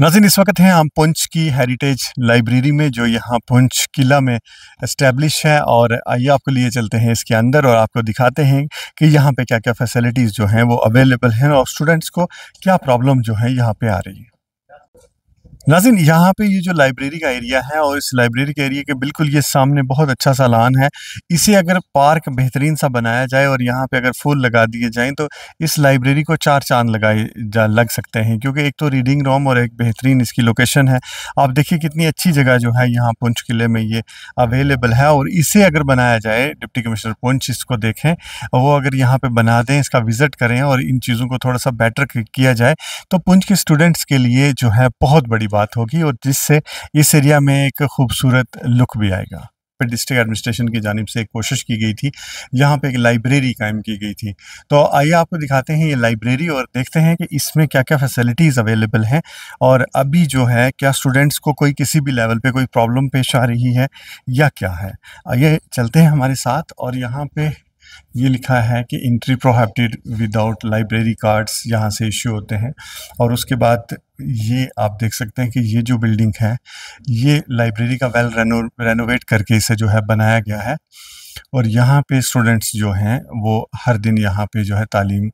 नाजिन इस वक्त हैं हम पुंछ की हेरिटेज लाइब्रेरी में जो यहाँ पुंछ किला में इस्टेब्लिश है और आइए आपको लिए चलते हैं इसके अंदर और आपको दिखाते हैं कि यहाँ पे क्या क्या फैसिलिटीज़ जो हैं वो अवेलेबल हैं और स्टूडेंट्स को क्या प्रॉब्लम जो है यहाँ पे आ रही है नाजिन यहाँ पे ये जो लाइब्रेरी का एरिया है और इस लाइब्रेरी के एरिया के बिल्कुल ये सामने बहुत अच्छा सा लान है इसे अगर पार्क बेहतरीन सा बनाया जाए और यहाँ पे अगर फूल लगा दिए जाएं तो इस लाइब्रेरी को चार चांद लगाए जा लग सकते हैं क्योंकि एक तो रीडिंग रूम और एक बेहतरीन इसकी लोकेशन है आप देखिए कितनी अच्छी जगह जो है यहाँ पुंछ किले में ये अवेलेबल है और इसे अगर बनाया जाए डिप्टी कमिश्नर पुंछ इसको देखें वो अगर यहाँ पर बना दें इसका विज़िट करें और इन चीज़ों को थोड़ा सा बेटर किया जाए तो पुंछ के स्टूडेंट्स के लिए जो है बहुत बड़ी बात होगी और जिससे इस एरिया में एक खूबसूरत लुक भी आएगा फिर डिस्ट्रिक्ट एडमिनिस्ट्रेशन की जानब से एक कोशिश की गई थी यहाँ पे एक लाइब्रेरी कायम की गई थी तो आइए आपको दिखाते हैं ये लाइब्रेरी और देखते हैं कि इसमें क्या क्या फैसिलिटीज़ अवेलेबल हैं और अभी जो है क्या स्टूडेंट्स को कोई किसी भी लेवल पे कोई प्रॉब्लम पेश आ रही है या क्या है आइए चलते हैं हमारे साथ और यहाँ पर ये लिखा है कि entry prohibited without library cards यहाँ से इशू होते हैं और उसके बाद ये आप देख सकते हैं कि ये जो बिल्डिंग है ये लाइब्रेरी का वेल रेनो रेनोवेट करके इसे जो है बनाया गया है और यहाँ पे स्टूडेंट्स जो हैं वो हर दिन यहाँ पे जो है तालीम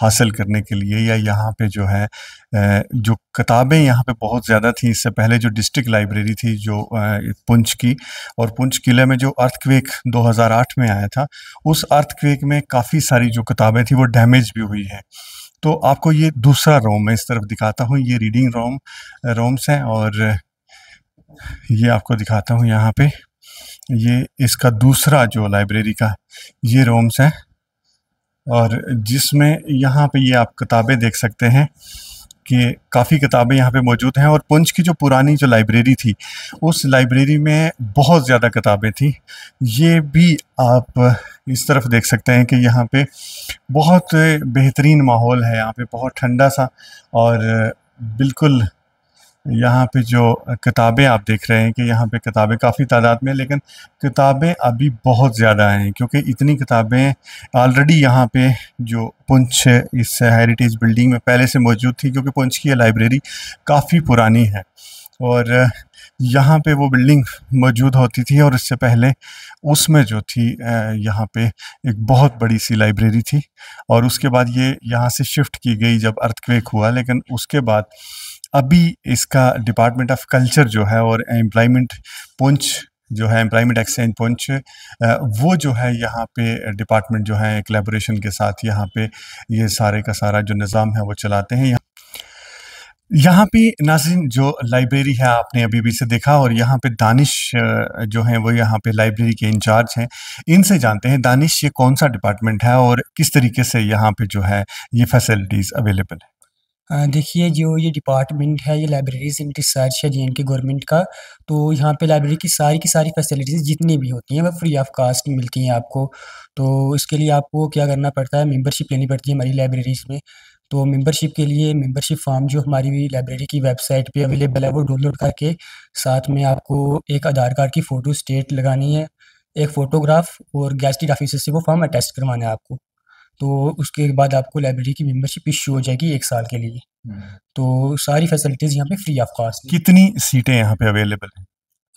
हासिल करने के लिए या यहाँ पे जो है जो किताबें यहाँ पे बहुत ज़्यादा थी इससे पहले जो डिस्ट्रिक्ट लाइब्रेरी थी जो पुंछ की और पुंछ किले में जो अर्थक्वेक 2008 में आया था उस अर्थक्वेक में काफ़ी सारी जो किताबें थी वो डैमेज भी हुई हैं तो आपको ये दूसरा रोम मैं इस तरफ दिखाता हूँ ये रीडिंग रोम रोम्स हैं और ये आपको दिखाता हूँ यहाँ पे ये इसका दूसरा जो लाइब्रेरी का ये रोम्स हैं और जिसमें यहाँ पे ये आप किताबें देख सकते हैं आपकी काफ़ी किताबें यहाँ पे मौजूद हैं और पुंछ की जो पुरानी जो लाइब्रेरी थी उस लाइब्रेरी में बहुत ज़्यादा किताबें थी ये भी आप इस तरफ देख सकते हैं कि यहाँ पे बहुत बेहतरीन माहौल है यहाँ पे बहुत ठंडा सा और बिल्कुल यहाँ पे जो किताबें आप देख रहे हैं कि यहाँ पे किताबें काफ़ी तादाद में लेकिन किताबें अभी बहुत ज़्यादा हैं क्योंकि इतनी किताबें ऑलरेडी यहाँ पे जो पुंछ इस हेरिटेज बिल्डिंग में पहले से मौजूद थी क्योंकि पुंछ की लाइब्रेरी काफ़ी पुरानी है और यहाँ पे वो बिल्डिंग मौजूद होती थी और इससे पहले उसमें जो थी यहाँ पे एक बहुत बड़ी सी लाइब्रेरी थी और उसके बाद ये यहाँ से शिफ्ट की गई जब अर्थक्वेक हुआ लेकिन उसके बाद अभी इसका डिपार्टमेंट ऑफ कल्चर जो है और एम्प्लॉयमेंट पुंच जो है एम्प्लॉयमेंट एक्सचेंज पुंच वो जो है यहाँ पे डिपार्टमेंट जो है कलेबोरेशन के साथ यहाँ पे ये सारे का सारा जो निज़ाम है वो चलाते हैं यहाँ यहाँ पे नाजिन जो लाइब्रेरी है आपने अभी भी से देखा और यहाँ पे दानिश जो हैं वो यहाँ पे लाइब्रेरी के इंचार्ज हैं इनसे जानते हैं दानिश ये कौन सा डिपार्टमेंट है और किस तरीके से यहाँ पे जो है ये फैसिलिटीज़ अवेलेबल है देखिए जो ये डिपार्टमेंट है ये लाइब्रेरीज एंड रिसर्च है जे गवर्नमेंट का तो यहाँ पे लाइब्रेरी की सारी की सारी फैसिलिटीज़ जितनी भी होती हैं वह फ्री ऑफ कास्ट मिलती हैं आपको तो इसके लिए आपको क्या करना पड़ता है मेम्बरशिप लेनी पड़ती है हमारी लाइब्रेरीज में तो मेंबरशिप के लिए मेंबरशिप फॉर्म जो हमारी लाइब्रेरी की वेबसाइट पे अवेलेबल है वो डाउनलोड करके साथ में आपको एक आधार कार्ड की फ़ोटो स्टेट लगानी है एक फ़ोटोग्राफ और गैस्टेड ऑफिसर से वो फॉर्म अटैच करवाना है आपको तो उसके बाद आपको लाइब्रेरी की मेंबरशिप इश्यू हो जाएगी एक साल के लिए हम्म। तो सारी फैसिलिटीज़ यहाँ पे फ्री ऑफ कॉस्ट कितनी सीटें यहाँ पे अवेलेबल हैं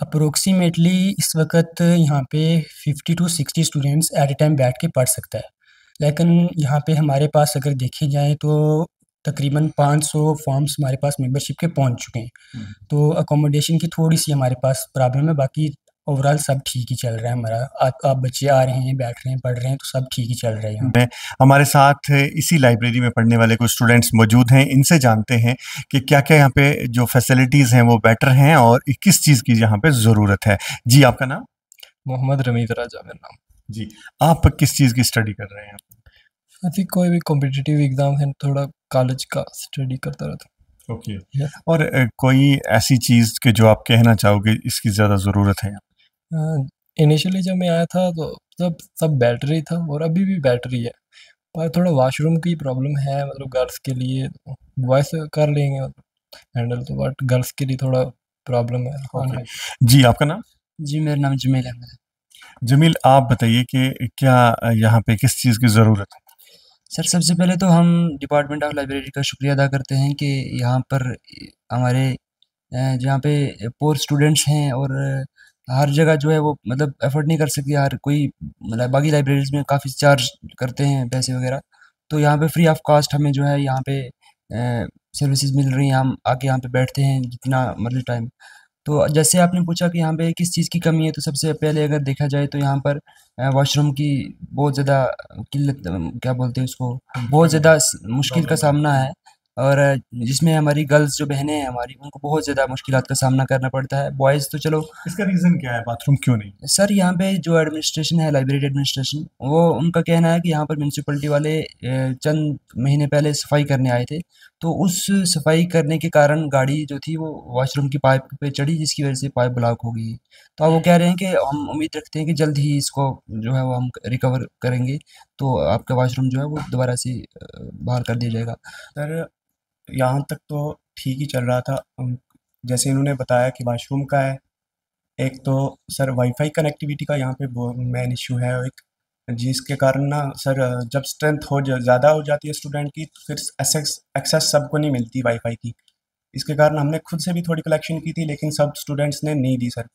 अप्रोक्सीमेटली इस वक्त यहाँ पे fifty to sixty students at a time बैठ के पढ़ सकता है लेकिन यहाँ पे हमारे पास अगर देखे जाए तो तकरीबन 500 फॉर्म्स हमारे पास मेंबरशिप के पहुंच चुके हैं हम्म। तो अकोमोडेशन की थोड़ी सी हमारे पास प्रॉब्लम है बाकी ओवरऑल सब ठीक ही चल रहा है हमारा आप, आप बच्चे आ रहे हैं बैठ रहे हैं पढ़ रहे हैं तो सब ठीक ही चल रहे हैं हमारे साथ इसी लाइब्रेरी में पढ़ने वाले कुछ स्टूडेंट्स मौजूद हैं इनसे जानते हैं कि क्या क्या यहाँ पे जो फैसिलिटीज़ हैं वो बेटर हैं और किस चीज़ की यहाँ पे ज़रूरत है जी आपका नाम मोहम्मद रमीत राजा मेरा नाम जी आप किस चीज़ की स्टडी कर रहे हैं अभी कोई भी कॉम्पिटिटिव एग्ज़ाम है थोड़ा कॉलेज का स्टडी करता रहता ओके okay. yeah. और कोई ऐसी चीज़ के जो आप कहना चाहोगे इसकी ज़्यादा ज़रूरत है यहाँ इनिशियली हाँ, जब मैं आया था तो सब सब बैटरी था और अभी भी बैटरी है। पर थोड़ा वॉशरूम की प्रॉब्लम है मतलब गर्ल्स के लिए बॉयज़ कर लेंगे हैंडल तो बट गर्ल्स के लिए थोड़ा प्रॉब्लम है हाँ, हाँ। जी आपका नाम जी मेरा नाम जमील अहमद है जमील आप बताइए कि क्या यहाँ पे किस चीज़ की ज़रूरत है सर सबसे पहले तो हम डिपार्टमेंट ऑफ लाइब्रेरी का शुक्रिया अदा करते हैं कि यहाँ पर हमारे जहाँ पे पोर स्टूडेंट्स हैं और हर जगह जो है वो मतलब एफर्ट नहीं कर सकती हर कोई मतलब बाकी लाइब्रेरीज में काफ़ी चार्ज करते हैं पैसे वगैरह तो यहाँ पे फ्री ऑफ कॉस्ट हमें जो है यहाँ पे सर्विसेज मिल रही हैं हम आके यहाँ पे बैठते हैं जितना मर्जी टाइम तो जैसे आपने पूछा कि यहाँ पे किस चीज़ की कमी है तो सबसे पहले अगर देखा जाए तो यहाँ पर वॉशरूम की बहुत ज़्यादा किल्लत क्या बोलते हैं उसको बहुत ज़्यादा मुश्किल का सामना है और जिसमें हमारी गर्ल्स जो बहनें हैं हमारी उनको बहुत ज़्यादा मुश्किल का सामना करना पड़ता है बॉयज़ तो चलो इसका रीज़न क्या है बाथरूम क्यों नहीं सर यहाँ पे जो एडमिनिस्ट्रेशन है लाइब्रेरी एडमिनिस्ट्रेशन वो उनका कहना है कि यहाँ पर म्यूनसिपलिटी वाले चंद महीने पहले सफाई करने आए थे तो उस सफाई करने के कारण गाड़ी जो थी वो वॉशरूम की पाइप पे चढ़ी जिसकी वजह से पाइप ब्लॉक हो गई तो अब वो कह रहे हैं कि हम उम्मीद रखते हैं कि जल्द ही इसको जो है वो हम रिकवर करेंगे तो आपका वॉशरूम जो है वो दोबारा से बाहर कर दिया जाएगा सर यहाँ तक तो ठीक ही चल रहा था जैसे इन्होंने बताया कि वाशरूम का है एक तो सर वाईफाई कनेक्टिविटी का यहाँ पे मेन इशू है एक जिसके कारण ना सर जब स्ट्रेंथ हो ज़्यादा हो जाती है स्टूडेंट की तो फिर एक्सेस एक्सेस सबको नहीं मिलती वाईफाई की इसके कारण हमने खुद से भी थोड़ी कलेक्शन की थी लेकिन सब स्टूडेंट्स ने नहीं दी सर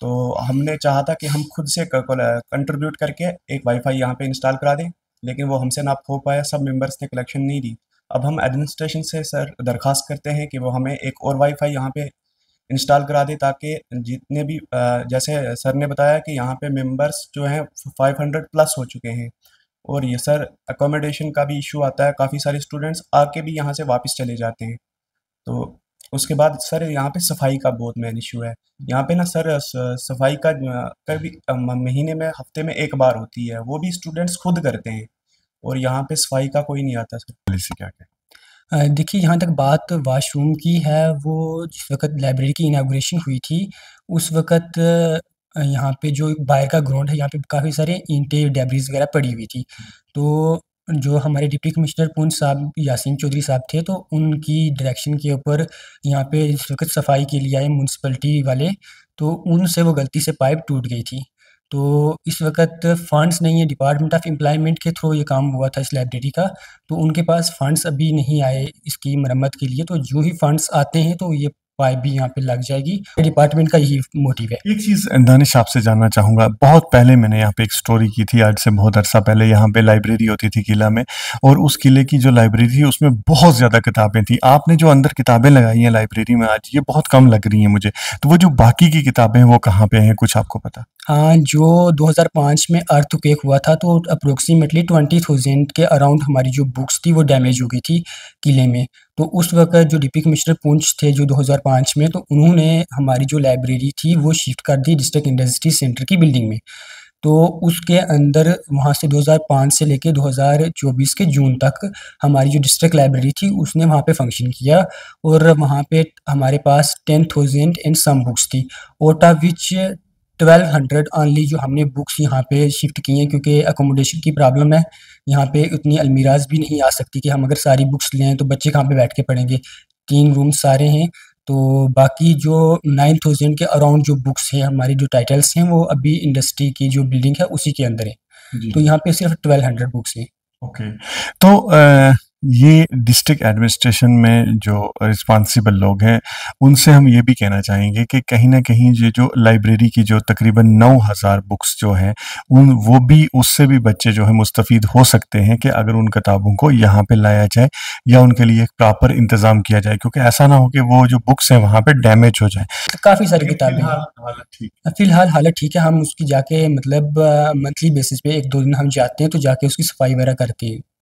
तो हमने चाहा था कि हम खुद से कंट्रीब्यूट करके एक वाईफाई यहाँ पे इंस्टॉल करा दें लेकिन वो हमसे ना हो पाया सब मेंबर्स ने कलेक्शन नहीं दी अब हम एडमिनिस्ट्रेशन से सर दरख्वास्त करते हैं कि वो हमें एक और वाईफाई यहाँ पे इंस्टॉल करा दें ताकि जितने भी जैसे सर ने बताया कि यहाँ पे मेंबर्स जो हैं 500 प्लस हो चुके हैं और ये सर अकोमोडेशन का भी इशू आता है काफ़ी सारे स्टूडेंट्स आके भी यहाँ से वापस चले जाते हैं तो उसके बाद सर यहाँ पे सफाई का बहुत मेन इशू है यहाँ पे ना सर सफाई का कभी महीने में हफ्ते में एक बार होती है वो भी स्टूडेंट्स खुद करते हैं और यहाँ पे सफाई का कोई नहीं आता सर पॉलिसी क्या क्या देखिए जहाँ तक बात वाशरूम की है वो जिस वक़्त लाइब्रेरी की इनाग्रेशन हुई थी उस वक़्त यहाँ पे जो बाहर का ग्राउंड है यहाँ पे काफ़ी सारे इंटे डेबरीज वगैरह पड़ी हुई थी तो जो हमारे डिप्टी कमिश्नर पूंज साहब यासीन चौधरी साहब थे तो उनकी डायरेक्शन के ऊपर यहाँ पे इस वक्त सफाई के लिए आए म्यूनसिपलिटी वाले तो उनसे वो गलती से पाइप टूट गई थी तो इस वक्त फ़ंड्स नहीं है डिपार्टमेंट ऑफ एम्प्लॉयमेंट के थ्रू ये काम हुआ था इस लाइब्रेरी का तो उनके पास फ़ंड्स अभी नहीं आए इसकी मरम्मत के लिए तो जो ही फ़ंड्स आते हैं तो ये पाइप भी यहाँ पे लग जाएगी डिपार्टमेंट का यही मोटिव है एक चीज दानिश आपसे जानना चाहूंगा बहुत पहले मैंने यहाँ पे एक स्टोरी की थी आज से बहुत अरसा पहले यहाँ पे लाइब्रेरी होती थी किला में और उस किले की जो लाइब्रेरी थी उसमें बहुत ज्यादा किताबें थी आपने जो अंदर किताबें लगाई हैं लाइब्रेरी में आज ये बहुत कम लग रही है मुझे तो वो जो बाकी की किताबें हैं वो कहाँ पे हैं कुछ आपको पता जो 2005 में अर्थ अर्थक्वेक हुआ था तो अप्रोक्सीमेटली 20,000 के अराउंड हमारी जो बुक्स थी वो डैमेज हो गई थी किले में तो उस वक्त जो डिप्टी कमिश्नर पूंछ थे जो 2005 में तो उन्होंने हमारी जो लाइब्रेरी थी वो शिफ्ट कर दी डिस्ट्रिक्ट इंडस्ट्री सेंटर की बिल्डिंग में तो उसके अंदर वहाँ से 2005 से लेके 2024 के जून तक हमारी जो डिस्ट्रिक्ट लाइब्रेरी थी उसने वहाँ पे फंक्शन किया और वहाँ पे हमारे पास ten thousand and some books थी out of which twelve hundred only जो हमने बुक्स यहाँ पे शिफ्ट की हैं क्योंकि अकोमोडेशन की प्रॉब्लम है यहाँ पे उतनी अलमीराज भी नहीं आ सकती कि हम अगर सारी बुक्स लें तो बच्चे कहाँ पे बैठ के पढ़ेंगे तीन रूम सारे हैं तो बाकी जो नाइन थाउजेंड के अराउंड जो बुक्स हैं हमारी जो टाइटल्स हैं वो अभी इंडस्ट्री की जो बिल्डिंग है उसी के अंदर है तो यहाँ पे सिर्फ ट्वेल्व हंड्रेड बुक्स हैं ओके तो आ... ये डिस्ट्रिक्ट एडमिनिस्ट्रेशन में जो रिस्पॉन्सिबल लोग हैं उनसे हम ये भी कहना चाहेंगे कि कहीं ना कहीं ये जो लाइब्रेरी की जो तकरीबन नौ हज़ार बुक्स जो हैं उन वो भी उससे भी बच्चे जो है मुस्तफ़ हो सकते हैं कि अगर उन किताबों को यहाँ पे लाया जाए या उनके लिए एक प्रॉपर इंतज़ाम किया जाए क्योंकि ऐसा ना हो कि वो जो बुक्स हैं वहाँ पर डैमेज हो जाए काफ़ी सारी किताबें फ़िलहाल हालत ठीक है हम उसकी जाके मतलब मंथली uh, बेसिस पे एक दो दिन हम जाते हैं तो जाके उसकी सफाई वगैरह करते हैं